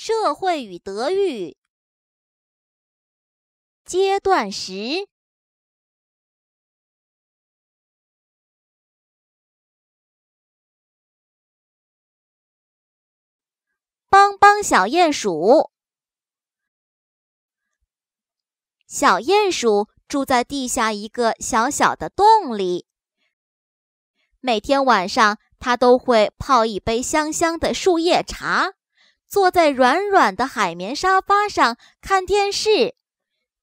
社会与德育阶段时，帮帮小鼹鼠。小鼹鼠住在地下一个小小的洞里。每天晚上，它都会泡一杯香香的树叶茶。坐在软软的海绵沙发上看电视。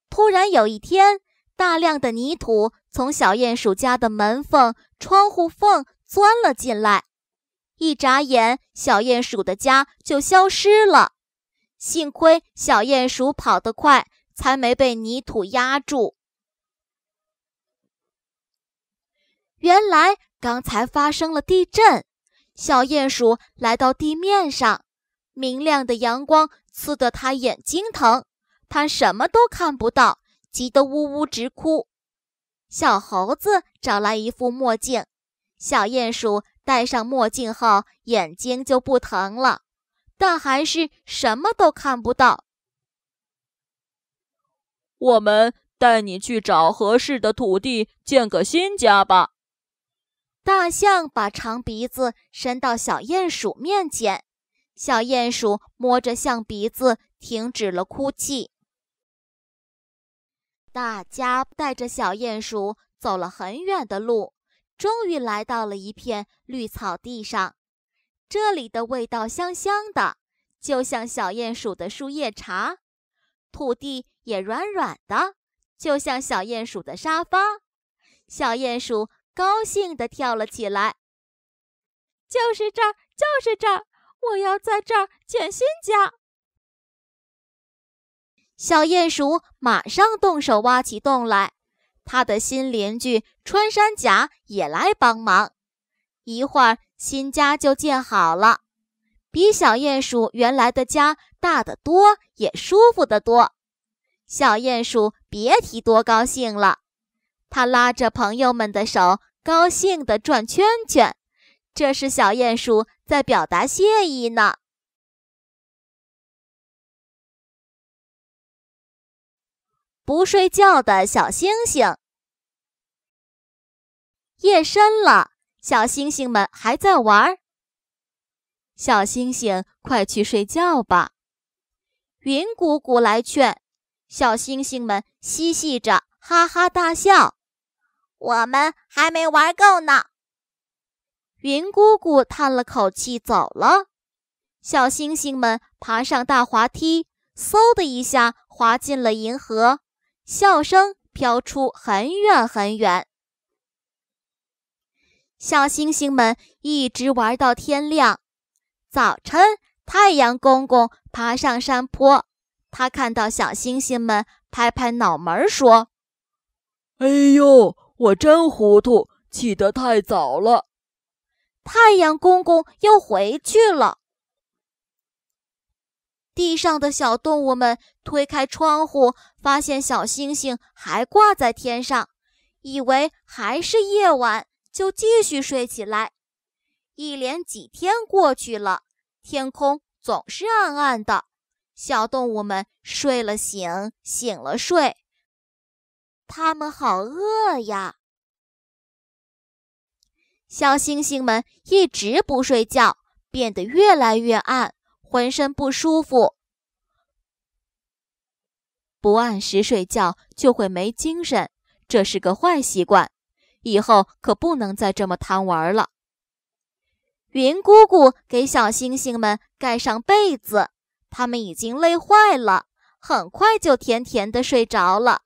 突然有一天，大量的泥土从小鼹鼠家的门缝、窗户缝钻了进来。一眨眼，小鼹鼠的家就消失了。幸亏小鼹鼠跑得快，才没被泥土压住。原来刚才发生了地震。小鼹鼠来到地面上。明亮的阳光刺得他眼睛疼，他什么都看不到，急得呜呜直哭。小猴子找来一副墨镜，小鼹鼠戴上墨镜后，眼睛就不疼了，但还是什么都看不到。我们带你去找合适的土地，建个新家吧。大象把长鼻子伸到小鼹鼠面前。小鼹鼠摸着象鼻子，停止了哭泣。大家带着小鼹鼠走了很远的路，终于来到了一片绿草地上。这里的味道香香的，就像小鼹鼠的树叶茶；土地也软软的，就像小鼹鼠的沙发。小鼹鼠高兴地跳了起来：“就是这儿，就是这儿！”我要在这儿建新家。小鼹鼠马上动手挖起洞来，它的新邻居穿山甲也来帮忙。一会儿，新家就建好了，比小鼹鼠原来的家大得多，也舒服得多。小鼹鼠别提多高兴了，它拉着朋友们的手，高兴地转圈圈。这是小鼹鼠在表达谢意呢。不睡觉的小星星，夜深了，小星星们还在玩儿。小星星，快去睡觉吧！云姑姑来劝，小星星们嬉戏着，哈哈大笑。我们还没玩够呢。云姑姑叹了口气，走了。小星星们爬上大滑梯，嗖的一下滑进了银河，笑声飘出很远很远。小星星们一直玩到天亮。早晨，太阳公公爬上山坡，他看到小星星们，拍拍脑门说：“哎呦，我真糊涂，起得太早了。”太阳公公又回去了。地上的小动物们推开窗户，发现小星星还挂在天上，以为还是夜晚，就继续睡起来。一连几天过去了，天空总是暗暗的。小动物们睡了醒，醒了睡。它们好饿呀！小星星们一直不睡觉，变得越来越暗，浑身不舒服。不按时睡觉就会没精神，这是个坏习惯，以后可不能再这么贪玩了。云姑姑给小星星们盖上被子，他们已经累坏了，很快就甜甜的睡着了。